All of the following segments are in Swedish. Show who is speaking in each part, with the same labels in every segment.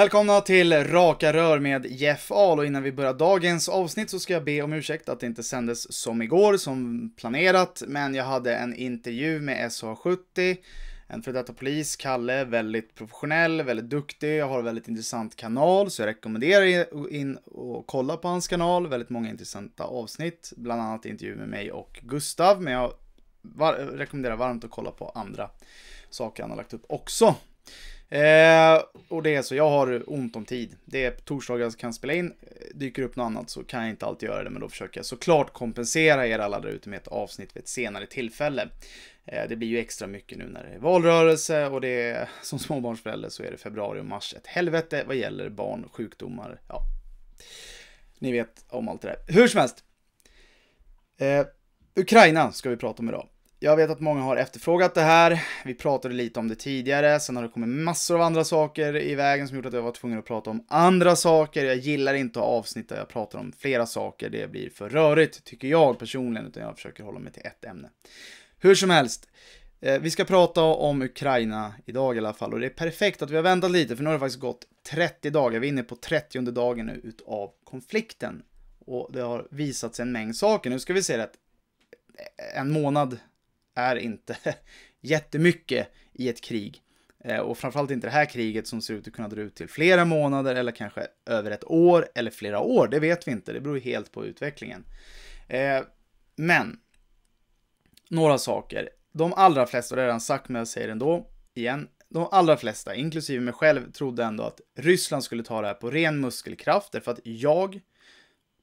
Speaker 1: Välkomna till Raka Rör med Jeff Ahl och innan vi börjar dagens avsnitt så ska jag be om ursäkt att det inte sändes som igår som planerat men jag hade en intervju med SH70 en före detta polis, Kalle, väldigt professionell, väldigt duktig, jag har en väldigt intressant kanal så jag rekommenderar in och kolla på hans kanal, väldigt många intressanta avsnitt, bland annat intervju med mig och Gustav men jag var rekommenderar varmt att kolla på andra saker han har lagt upp också. Eh, och det är så, jag har ont om tid. Det är torsdagar jag kan spela in. Dyker upp något annat så kan jag inte alltid göra det, men då försöker jag såklart kompensera er alla där ute med ett avsnitt vid ett senare tillfälle. Eh, det blir ju extra mycket nu när det är valrörelse och det är, som småbarnsförälder så är det februari och mars ett helvete vad gäller barn, sjukdomar, ja. Ni vet om allt det där. Hur som helst. Eh, Ukraina ska vi prata om idag. Jag vet att många har efterfrågat det här. Vi pratade lite om det tidigare. Sen har det kommit massor av andra saker i vägen som gjort att jag var tvungen att prata om andra saker. Jag gillar inte avsnitt där jag pratar om flera saker. Det blir för rörigt, tycker jag personligen, utan jag försöker hålla mig till ett ämne. Hur som helst. Eh, vi ska prata om Ukraina idag i alla fall och det är perfekt att vi har väntat lite för nu har det faktiskt gått 30 dagar. Vi är inne på 30 dagen nu utav konflikten och det har visats en mängd saker. Nu ska vi se att en månad är inte jättemycket i ett krig. Eh, och framförallt inte det här kriget som ser ut att kunna dra ut till flera månader eller kanske över ett år eller flera år. Det vet vi inte, det beror helt på utvecklingen. Eh, men, några saker. De allra flesta, och det har jag redan sagt men jag säger det ändå igen, de allra flesta, inklusive mig själv, trodde ändå att Ryssland skulle ta det här på ren muskelkraft därför att jag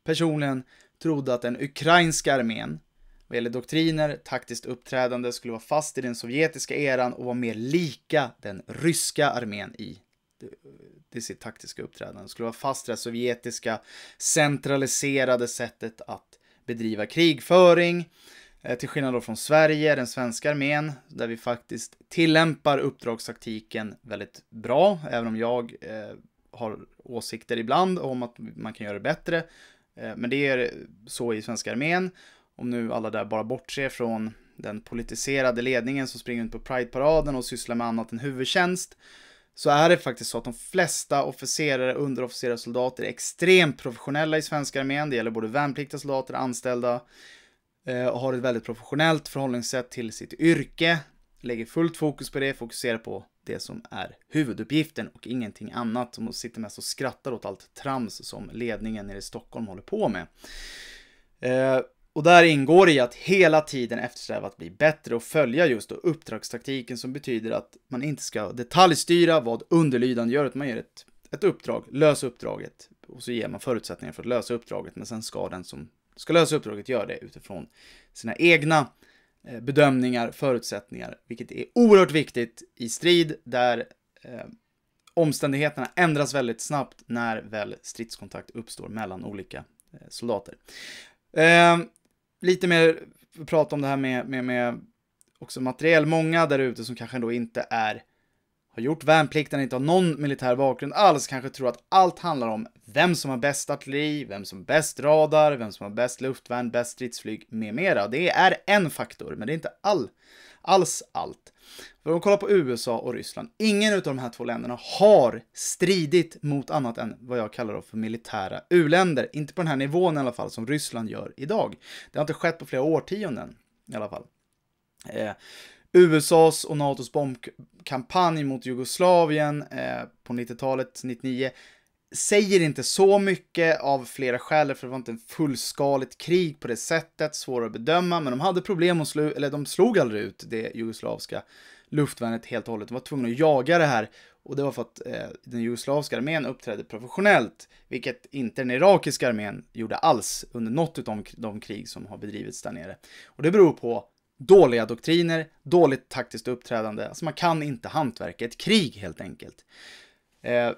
Speaker 1: personligen trodde att den ukrainska armén vad gäller doktriner, taktiskt uppträdande skulle vara fast i den sovjetiska eran och vara mer lika den ryska armén i det, det sitt taktiska uppträdande. Skulle vara fast i det sovjetiska centraliserade sättet att bedriva krigföring. Eh, till skillnad då från Sverige, den svenska armén, där vi faktiskt tillämpar uppdragstaktiken väldigt bra, även om jag eh, har åsikter ibland om att man kan göra det bättre. Eh, men det är så i svenska armén om nu alla där bara bortser från den politiserade ledningen som springer runt på Pride-paraden och sysslar med annat än huvudtjänst, så är det faktiskt så att de flesta officerare, underofficerare och soldater är extremt professionella i svenska armén. Det gäller både värnpliktiga soldater, anställda eh, och har ett väldigt professionellt förhållningssätt till sitt yrke. Lägger fullt fokus på det, fokuserar på det som är huvuduppgiften och ingenting annat. De sitter mest och skrattar åt allt trams som ledningen nere i Stockholm håller på med. Eh, och där ingår i att hela tiden eftersträva att bli bättre och följa just då uppdragstaktiken som betyder att man inte ska detaljstyra vad underlydande gör, utan man ger ett, ett uppdrag, lös uppdraget och så ger man förutsättningar för att lösa uppdraget, men sen ska den som ska lösa uppdraget göra det utifrån sina egna eh, bedömningar, förutsättningar, vilket är oerhört viktigt i strid där eh, omständigheterna ändras väldigt snabbt när väl stridskontakt uppstår mellan olika eh, soldater. Eh, lite mer prata om det här med, med, med också materiell. Många där ute som kanske ändå inte är har gjort värnplikten, inte har någon militär bakgrund alls, kanske tror att allt handlar om vem som har bäst artilleri, vem som har bäst radar, vem som har bäst luftvärn, bäst stridsflyg med mera. Det är en faktor, men det är inte all alls allt. För om vi kollar på USA och Ryssland, ingen av de här två länderna har stridit mot annat än vad jag kallar för militära uländer. Inte på den här nivån i alla fall som Ryssland gör idag. Det har inte skett på flera årtionden i alla fall. Eh, USAs och NATOs bombkampanj mot Jugoslavien eh, på 90-talet, 99, säger inte så mycket av flera skäl, för det var inte en fullskaligt krig på det sättet, svårare att bedöma, men de hade problem och slu, eller de slog aldrig ut det jugoslaviska luftvärnet helt och hållet. De var tvungna att jaga det här och det var för att eh, den jugoslaviska armén uppträdde professionellt, vilket inte den irakiska armén gjorde alls under något av de krig som har bedrivits där nere. Och det beror på dåliga doktriner, dåligt taktiskt uppträdande, alltså man kan inte hantverka ett krig helt enkelt. Eh,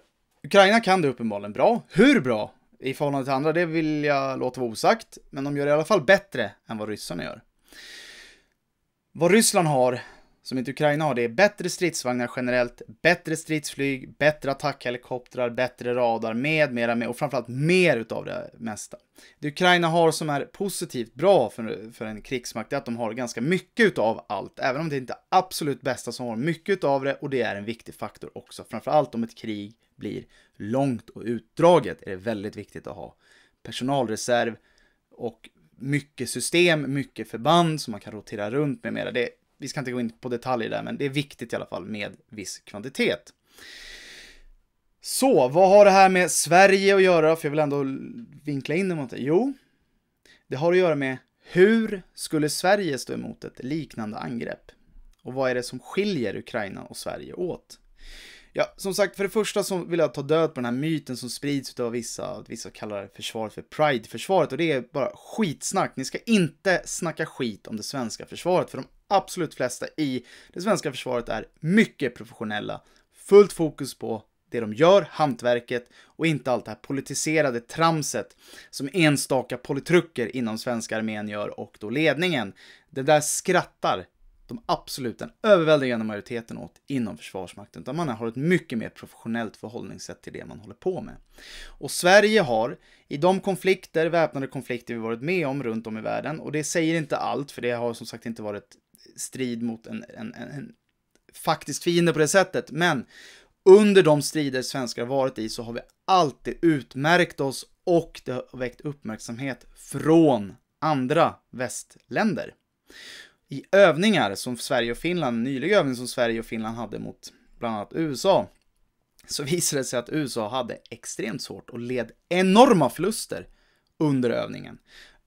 Speaker 1: Ukraina kan det uppenbarligen bra. Hur bra i förhållande till andra, det vill jag låta vara osagt. Men de gör det i alla fall bättre än vad ryssarna gör. Vad Ryssland har, som inte Ukraina har, det är bättre stridsvagnar generellt, bättre stridsflyg, bättre attackhelikoptrar, bättre radar, med mera, med, och framförallt mer utav det mesta. Det Ukraina har som är positivt bra för, för en krigsmakt är att de har ganska mycket utav allt, även om det inte är absolut bästa som har mycket utav det, och det är en viktig faktor också, framförallt om ett krig blir långt och utdraget är det väldigt viktigt att ha personalreserv och mycket system, mycket förband som man kan rotera runt med mera. Det, vi ska inte gå in på detaljer där, men det är viktigt i alla fall med viss kvantitet. Så, vad har det här med Sverige att göra? För jag vill ändå vinkla in det mot det. Jo, det har att göra med hur skulle Sverige stå emot ett liknande angrepp? Och vad är det som skiljer Ukraina och Sverige åt? Ja, som sagt, för det första så vill jag ta död på den här myten som sprids av vissa, vissa kallar försvaret för Pride-försvaret och det är bara skitsnack. Ni ska inte snacka skit om det svenska försvaret, för de absolut flesta i det svenska försvaret är mycket professionella, fullt fokus på det de gör, hantverket och inte allt det här politiserade tramset som enstaka politrucker inom svenska armén gör och då ledningen. Det där skrattar de absolut den överväldigande majoriteten åt inom Försvarsmakten, utan man har ett mycket mer professionellt förhållningssätt till det man håller på med. Och Sverige har, i de konflikter, väpnade konflikter vi varit med om runt om i världen, och det säger inte allt, för det har som sagt inte varit strid mot en, en, en, en faktisk fiende på det sättet, men under de strider svenskar varit i så har vi alltid utmärkt oss och det har väckt uppmärksamhet från andra västländer i övningar som Sverige och Finland, en nylig övning som Sverige och Finland hade mot bland annat USA, så visade det sig att USA hade extremt svårt och led enorma förluster under övningen.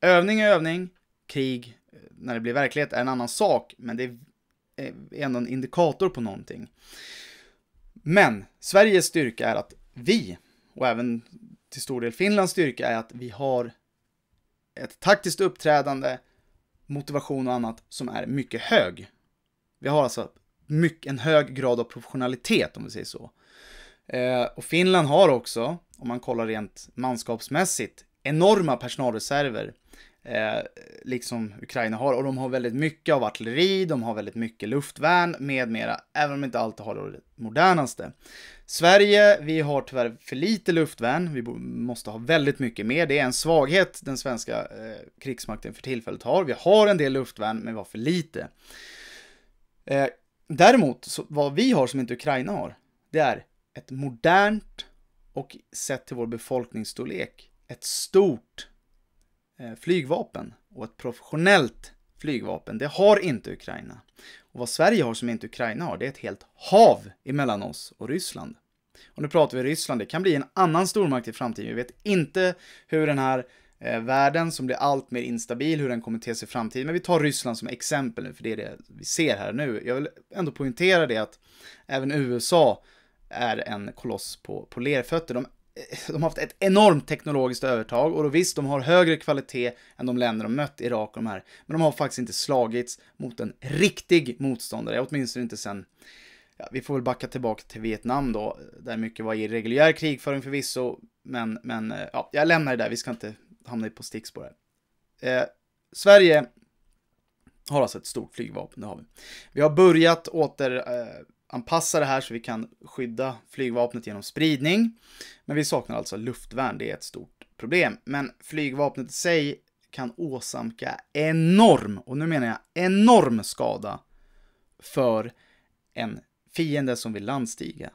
Speaker 1: Övning är övning, krig eh, när det blir verklighet är en annan sak, men det är eh, ändå en indikator på någonting. Men Sveriges styrka är att vi, och även till stor del Finlands styrka, är att vi har ett taktiskt uppträdande motivation och annat som är mycket hög. Vi har alltså mycket, en hög grad av professionalitet om vi säger så. Eh, och Finland har också, om man kollar rent manskapsmässigt, enorma personalreserver eh, liksom Ukraina har. Och de har väldigt mycket av artilleri, de har väldigt mycket luftvärn med mera, även om de inte alltid har det modernaste. Sverige, vi har tyvärr för lite luftvärn, vi måste ha väldigt mycket mer. Det är en svaghet den svenska eh, krigsmakten för tillfället har. Vi har en del luftvärn, men vi har för lite. Eh, däremot, så, vad vi har som inte Ukraina har, det är ett modernt och sett till vår befolkningsstorlek, ett stort Eh, flygvapen och ett professionellt flygvapen. Det har inte Ukraina. Och vad Sverige har som inte Ukraina har, det är ett helt hav emellan oss och Ryssland. Och nu pratar vi Ryssland, det kan bli en annan stormakt i framtiden. Vi vet inte hur den här eh, världen som blir allt mer instabil, hur den kommer te sig i framtiden. Men vi tar Ryssland som exempel nu, för det är det vi ser här nu. Jag vill ändå poängtera det att även USA är en koloss på, på lerfötter. De Eh, de har haft ett enormt teknologiskt övertag och då visst, de har högre kvalitet än de länder de mött, Irak och de här. Men de har faktiskt inte slagits mot en riktig motståndare, åtminstone inte sen Ja, vi får väl backa tillbaka till Vietnam då, där mycket var irreguljär krigföring förvisso, men, men eh, ja, jag lämnar det där, vi ska inte hamna på stickspår här. Eh, Sverige har alltså ett stort flygvapen, det har vi. Vi har börjat åter eh, anpassa det här så vi kan skydda flygvapnet genom spridning. Men vi saknar alltså luftvärn, det är ett stort problem. Men flygvapnet i sig kan åsamka enorm, och nu menar jag enorm skada för en fiende som vill landstiga.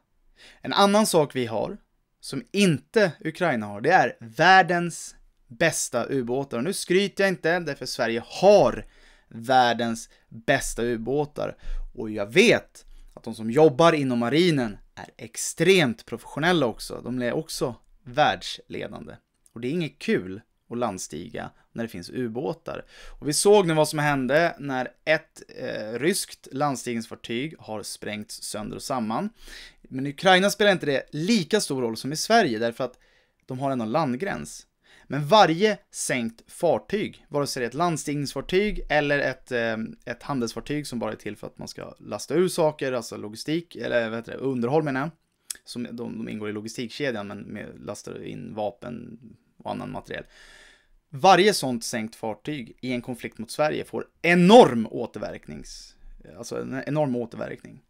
Speaker 1: En annan sak vi har, som inte Ukraina har, det är världens bästa ubåtar. Och nu skryter jag inte, därför Sverige har världens bästa ubåtar. Och jag vet att de som jobbar inom marinen är extremt professionella också. De är också världsledande. Och det är inget kul att landstiga när det finns ubåtar. Och vi såg nu vad som hände när ett eh, ryskt landstigningsfartyg har sprängts sönder och samman. Men i Ukraina spelar inte det lika stor roll som i Sverige därför att de har ändå landgräns. Men varje sänkt fartyg, vare sig det är ett landstigningsfartyg eller ett, ehm, ett handelsfartyg som bara är till för att man ska lasta ur saker, alltså logistik, eller vad heter det, underhåll menar jag. Som de, de ingår i logistikkedjan men med, lastar in vapen och annan materiel. Varje sånt sänkt fartyg i en konflikt mot Sverige får enorm återverkning. alltså en enorm återverkning.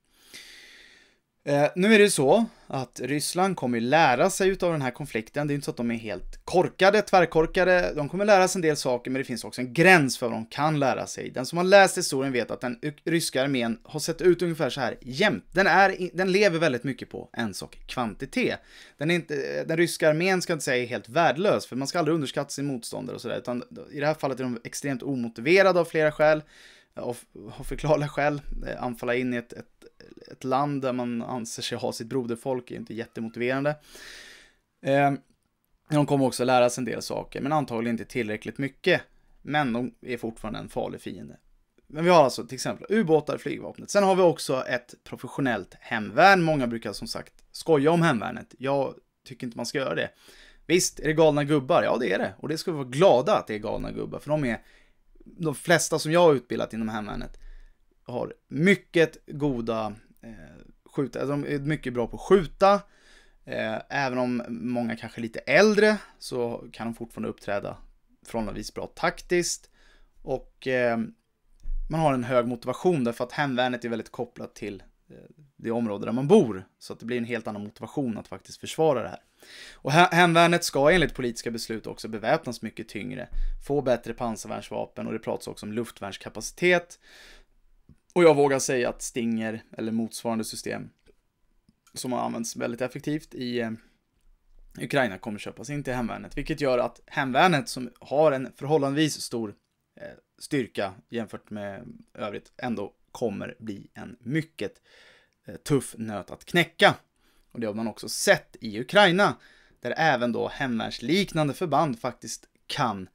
Speaker 1: Eh, nu är det ju så att Ryssland kommer lära sig av den här konflikten. Det är inte så att de är helt korkade, tvärkorkade. De kommer lära sig en del saker, men det finns också en gräns för vad de kan lära sig. Den som har läst historien vet att den ryska armén har sett ut ungefär så här jämt. Den, är, den lever väldigt mycket på en sak, kvantitet. Den, är inte, den ryska armén ska inte säga är helt värdelös, för man ska aldrig underskatta sin motståndare och sådär, utan i det här fallet är de extremt omotiverade av flera skäl, av, förklarliga skäl, eh, anfalla in i ett, ett ett land där man anser sig ha sitt broderfolk är inte jättemotiverande. Ehm, de kommer också lära sig en del saker, men antagligen inte tillräckligt mycket. Men de är fortfarande en farlig fiende. Men vi har alltså till exempel ubåtar, flygvapnet. Sen har vi också ett professionellt hemvärn. Många brukar som sagt skoja om hemvärnet. Jag tycker inte man ska göra det. Visst, är det galna gubbar? Ja, det är det. Och det ska vi vara glada att det är galna gubbar, för de är de flesta som jag har utbildat inom hemvärnet har mycket goda eh, skjutare, alltså de är mycket bra på att skjuta. Eh, även om många kanske är lite äldre så kan de fortfarande uppträda förhållandevis bra taktiskt. Och eh, man har en hög motivation därför att hemvärnet är väldigt kopplat till eh, det område där man bor. Så att det blir en helt annan motivation att faktiskt försvara det här. Och hemvärnet ska enligt politiska beslut också beväpnas mycket tyngre, få bättre pansarvärnsvapen och det pratas också om luftvärnskapacitet. Och jag vågar säga att Stinger eller motsvarande system som har använts väldigt effektivt i eh, Ukraina kommer köpas in till hemvärnet, vilket gör att hemvärnet som har en förhållandevis stor eh, styrka jämfört med övrigt ändå kommer bli en mycket eh, tuff nöt att knäcka. Och det har man också sett i Ukraina, där även då hemvärnsliknande förband faktiskt kan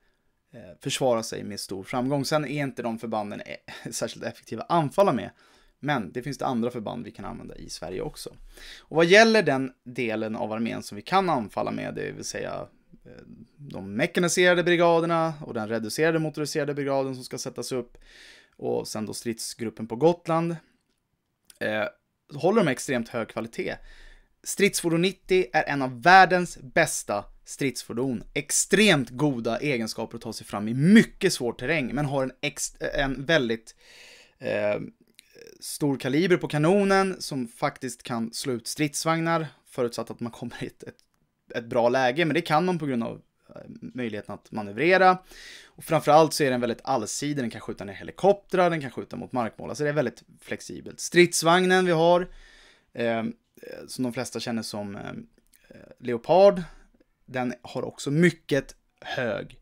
Speaker 1: Eh, försvara sig med stor framgång. Sen är inte de förbanden e- särskilt effektiva att anfalla med. Men det finns det andra förband vi kan använda i Sverige också. Och vad gäller den delen av armén som vi kan anfalla med, det vill säga eh, de mekaniserade brigaderna och den reducerade motoriserade brigaden som ska sättas upp och sen då stridsgruppen på Gotland, eh, håller de extremt hög kvalitet. Stridsfordon 90 är en av världens bästa stridsfordon. Extremt goda egenskaper att ta sig fram i mycket svår terräng, men har en, en väldigt eh, stor kaliber på kanonen som faktiskt kan slå ut stridsvagnar, förutsatt att man kommer i ett, ett, ett bra läge, men det kan man på grund av eh, möjligheten att manövrera. Och framförallt så är den väldigt allsidig, den kan skjuta ner helikoptrar, den kan skjuta mot markmål, alltså det är väldigt flexibelt. Stridsvagnen vi har, eh, Eh, som de flesta känner som eh, eh, Leopard, den har också mycket hög,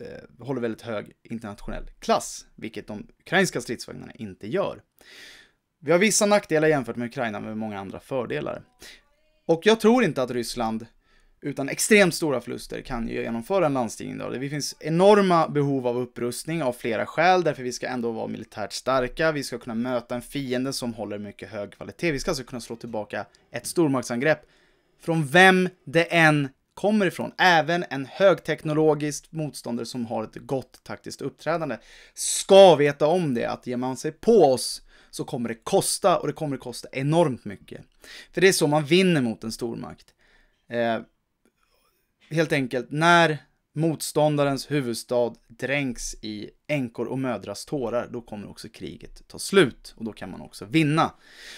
Speaker 1: eh, håller väldigt hög internationell klass, vilket de ukrainska stridsvagnarna inte gör. Vi har vissa nackdelar jämfört med Ukraina, men många andra fördelar. Och jag tror inte att Ryssland utan extremt stora förluster kan ju genomföra en landstigning. Då. Det finns enorma behov av upprustning av flera skäl, därför vi ska ändå vara militärt starka, vi ska kunna möta en fiende som håller mycket hög kvalitet, vi ska alltså kunna slå tillbaka ett stormaktsangrepp från vem det än kommer ifrån, även en högteknologisk motståndare som har ett gott taktiskt uppträdande, ska veta om det, att ger man sig på oss så kommer det kosta och det kommer kosta enormt mycket. För det är så man vinner mot en stormakt. Eh, helt enkelt när motståndarens huvudstad dränks i änkor och mödras tårar, då kommer också kriget ta slut och då kan man också vinna.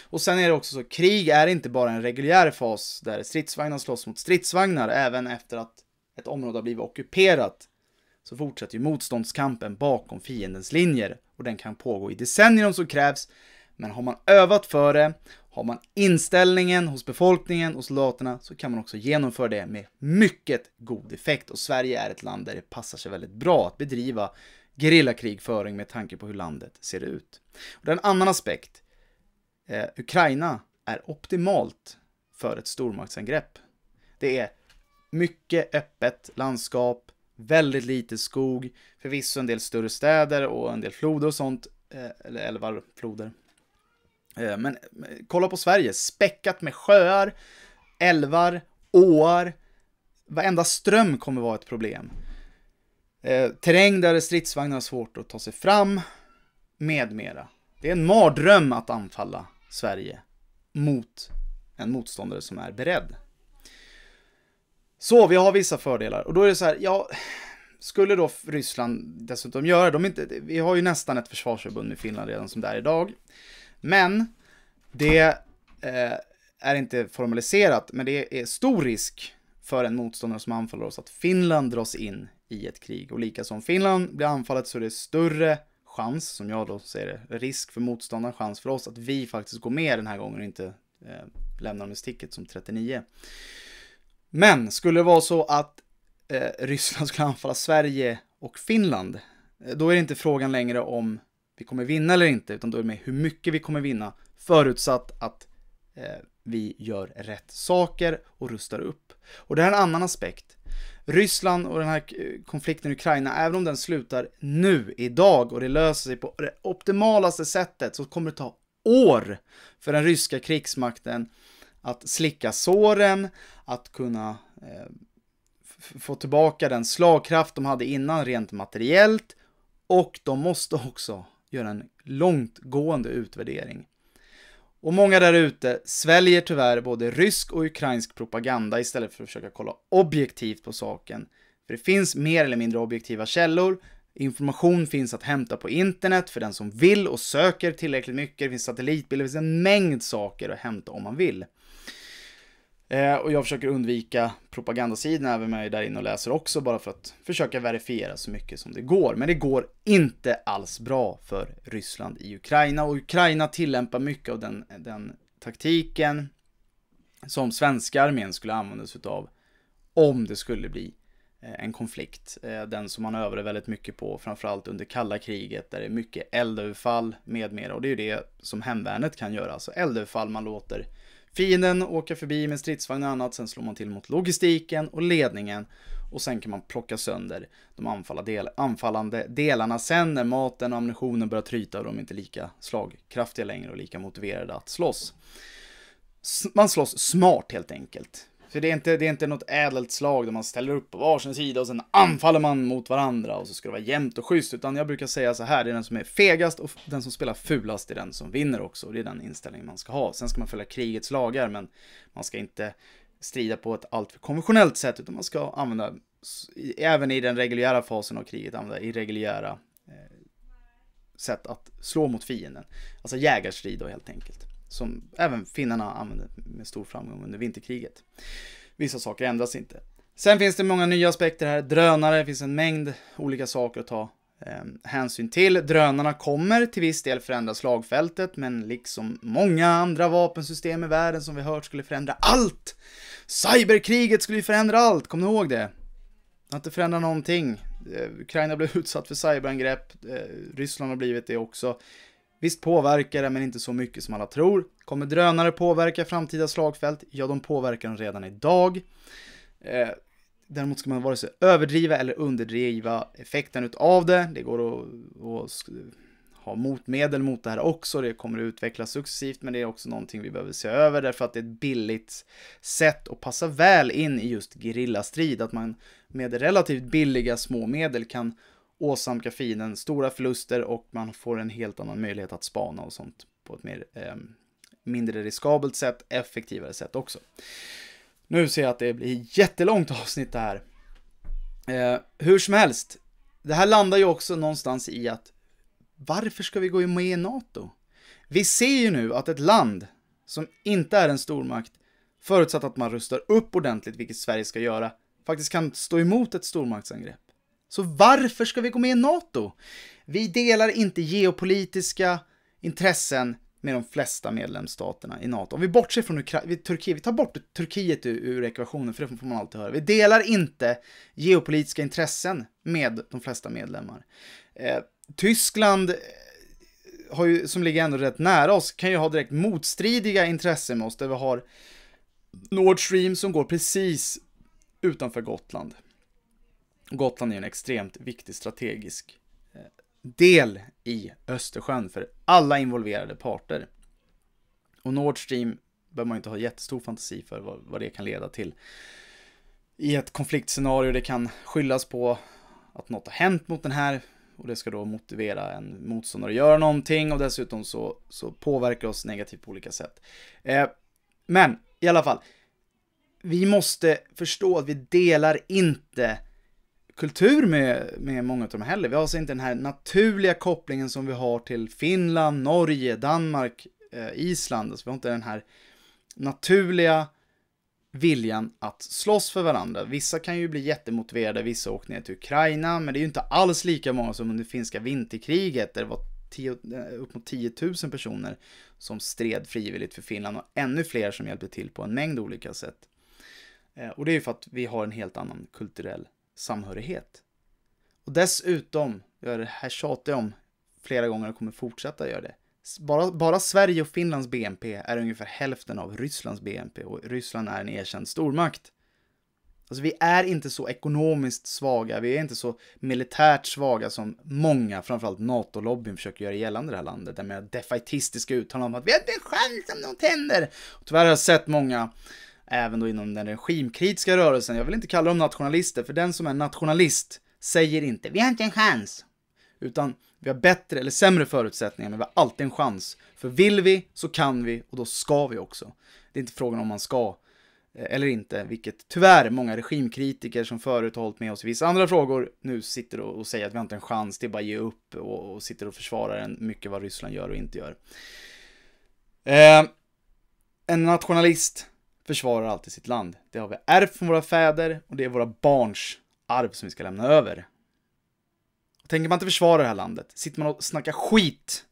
Speaker 1: Och sen är det också så, krig är inte bara en reguljär fas där stridsvagnar slåss mot stridsvagnar, även efter att ett område har blivit ockuperat så fortsätter ju motståndskampen bakom fiendens linjer och den kan pågå i decennier om så krävs. Men har man övat för det har man inställningen hos befolkningen och soldaterna så kan man också genomföra det med mycket god effekt och Sverige är ett land där det passar sig väldigt bra att bedriva gerillakrigföring med tanke på hur landet ser ut. Och det är en annan aspekt. Eh, Ukraina är optimalt för ett stormaktsangrepp. Det är mycket öppet landskap, väldigt lite skog, förvisso en del större städer och en del floder och sånt, eh, eller älvar, floder, Eh, men eh, kolla på Sverige, späckat med sjöar, älvar, åar. Varenda ström kommer vara ett problem. Eh, terräng där stridsvagnar har svårt att ta sig fram, med mera. Det är en mardröm att anfalla Sverige mot en motståndare som är beredd. Så vi har vissa fördelar och då är det så här, ja, skulle då Ryssland dessutom göra, de vi har ju nästan ett försvarsförbund med Finland redan som det är idag. Men det eh, är inte formaliserat, men det är stor risk för en motståndare som anfaller oss att Finland dras in i ett krig. Och likaså om Finland blir anfallet så är det större chans, som jag då ser det, risk för motståndaren, chans för oss att vi faktiskt går med den här gången och inte eh, lämnar dem i sticket som 39. Men skulle det vara så att eh, Ryssland skulle anfalla Sverige och Finland, eh, då är det inte frågan längre om vi kommer vinna eller inte, utan då är det med hur mycket vi kommer vinna, förutsatt att eh, vi gör rätt saker och rustar upp. Och det här är en annan aspekt. Ryssland och den här eh, konflikten i Ukraina, även om den slutar nu, idag, och det löser sig på det optimalaste sättet, så kommer det ta år för den ryska krigsmakten att slicka såren, att kunna eh, få tillbaka den slagkraft de hade innan rent materiellt och de måste också göra en långtgående utvärdering. Och många där ute sväljer tyvärr både rysk och ukrainsk propaganda istället för att försöka kolla objektivt på saken. För det finns mer eller mindre objektiva källor, information finns att hämta på internet för den som vill och söker tillräckligt mycket, det finns satellitbilder, det finns en mängd saker att hämta om man vill. Eh, och jag försöker undvika propagandasidorna även med där inne och läser också bara för att försöka verifiera så mycket som det går. Men det går inte alls bra för Ryssland i Ukraina och Ukraina tillämpar mycket av den, den taktiken som svenska armén skulle använda sig av om det skulle bli eh, en konflikt. Eh, den som man övade väldigt mycket på, framförallt under kalla kriget, där det är mycket eldöverfall med mera. Och det är ju det som hemvärnet kan göra, alltså eldöverfall man låter Fienden åker förbi med stridsvagn och annat, sen slår man till mot logistiken och ledningen och sen kan man plocka sönder de anfallande delarna sen när maten och ammunitionen börjar tryta och de är inte lika slagkraftiga längre och lika motiverade att slåss. Man slåss smart helt enkelt. Så det är, inte, det är inte något ädelt slag där man ställer upp på varsin sida och sen anfaller man mot varandra och så ska det vara jämnt och schysst. Utan jag brukar säga så här, det är den som är fegast och den som spelar fulast är den som vinner också. Och det är den inställningen man ska ha. Sen ska man följa krigets lagar, men man ska inte strida på ett alltför konventionellt sätt, utan man ska använda, även i den reguljära fasen av kriget, använda irreguljära eh, sätt att slå mot fienden. Alltså jägarstrid då helt enkelt som även finnarna använde med stor framgång under vinterkriget. Vissa saker ändras inte. Sen finns det många nya aspekter här. Drönare, det finns en mängd olika saker att ta eh, hänsyn till. Drönarna kommer till viss del förändra slagfältet, men liksom många andra vapensystem i världen som vi hört skulle förändra allt. Cyberkriget skulle ju förändra allt, kom ni ihåg det? Att det förändrar någonting. Eh, Ukraina blev utsatt för cyberangrepp, eh, Ryssland har blivit det också. Visst påverkar det, men inte så mycket som alla tror. Kommer drönare påverka framtida slagfält? Ja, de påverkar dem redan idag. Eh, däremot ska man vare sig överdriva eller underdriva effekten utav det. Det går att, att ha motmedel mot det här också. Det kommer att utvecklas successivt, men det är också någonting vi behöver se över därför att det är ett billigt sätt att passa väl in i just gerillastrid. Att man med relativt billiga små medel kan åsamka fienden stora förluster och man får en helt annan möjlighet att spana och sånt på ett mer eh, mindre riskabelt sätt, effektivare sätt också. Nu ser jag att det blir jättelångt avsnitt det här. Eh, hur som helst, det här landar ju också någonstans i att varför ska vi gå med i NATO? Vi ser ju nu att ett land som inte är en stormakt, förutsatt att man rustar upp ordentligt, vilket Sverige ska göra, faktiskt kan stå emot ett stormaktsangrepp. Så varför ska vi gå med i NATO? Vi delar inte geopolitiska intressen med de flesta medlemsstaterna i NATO. Om vi bortser från Ukra Turkiet, vi tar bort Turkiet ur, ur ekvationen, för det får man alltid höra. Vi delar inte geopolitiska intressen med de flesta medlemmar. Eh, Tyskland eh, har ju, som ligger ändå rätt nära oss, kan ju ha direkt motstridiga intressen med oss, där vi har Nord Stream som går precis utanför Gotland. Gotland är en extremt viktig strategisk eh, del i Östersjön för alla involverade parter. Och Nord Stream behöver man inte ha jättestor fantasi för vad, vad det kan leda till. I ett konfliktscenario det kan skyllas på att något har hänt mot den här och det ska då motivera en motståndare att göra någonting och dessutom så, så påverkar oss negativt på olika sätt. Eh, men i alla fall, vi måste förstå att vi delar inte kultur med, med många av dem heller. Vi har alltså inte den här naturliga kopplingen som vi har till Finland, Norge, Danmark, eh, Island. Alltså vi har inte den här naturliga viljan att slåss för varandra. Vissa kan ju bli jättemotiverade, vissa åker ner till Ukraina, men det är ju inte alls lika många som under finska vinterkriget, där det var tio, eh, upp mot 10 000 personer som stred frivilligt för Finland och ännu fler som hjälpte till på en mängd olika sätt. Eh, och det är ju för att vi har en helt annan kulturell samhörighet. Och dessutom, jag det här tjatar jag om flera gånger och kommer fortsätta göra det. Bara, bara Sverige och Finlands BNP är ungefär hälften av Rysslands BNP och Ryssland är en erkänd stormakt. Alltså vi är inte så ekonomiskt svaga, vi är inte så militärt svaga som många, framförallt NATO-lobbyn, försöker göra gällande det här landet. Där med defaitistiska uttalanden om att vi har inte en chans om något händer. Och tyvärr har jag sett många även då inom den regimkritiska rörelsen. Jag vill inte kalla dem nationalister, för den som är nationalist säger inte vi har inte en chans, utan vi har bättre eller sämre förutsättningar, men vi har alltid en chans. För vill vi så kan vi och då ska vi också. Det är inte frågan om man ska eh, eller inte, vilket tyvärr många regimkritiker som förut har hållit med oss i vissa andra frågor nu sitter och, säger att vi har inte en chans, det är bara att ge upp och, och sitter och försvarar en, mycket vad Ryssland gör och inte gör. Eh, en nationalist försvarar alltid sitt land. Det har vi ärvt från våra fäder och det är våra barns arv som vi ska lämna över. Tänker man inte försvara det här landet, sitter man och snackar skit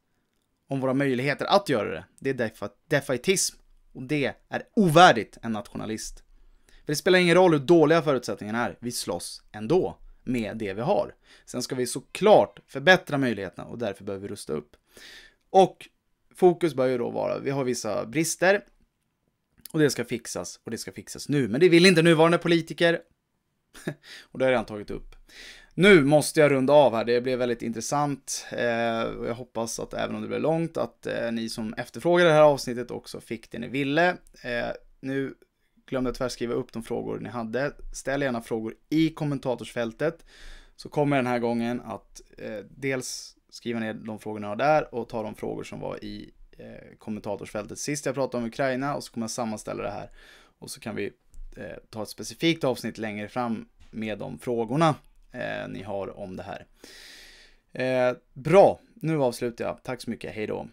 Speaker 1: om våra möjligheter att göra det. Det är defaitism och det är ovärdigt en nationalist. För det spelar ingen roll hur dåliga förutsättningarna är, vi slåss ändå med det vi har. Sen ska vi såklart förbättra möjligheterna och därför behöver vi rusta upp. Och fokus bör ju då vara, vi har vissa brister och det ska fixas och det ska fixas nu. Men det vill inte nuvarande politiker. och det har jag redan tagit upp. Nu måste jag runda av här, det blev väldigt intressant. Eh, jag hoppas att även om det blev långt, att eh, ni som efterfrågade det här avsnittet också fick det ni ville. Eh, nu glömde jag tyvärr skriva upp de frågor ni hade. Ställ gärna frågor i kommentatorsfältet. Så kommer jag den här gången att eh, dels skriva ner de frågorna jag har där och ta de frågor som var i eh, kommentatorsfältet. Sist jag pratade om Ukraina och så kommer jag sammanställa det här. Och så kan vi eh, ta ett specifikt avsnitt längre fram med de frågorna eh, ni har om det här. Eh, bra, nu avslutar jag. Tack så mycket, hej då.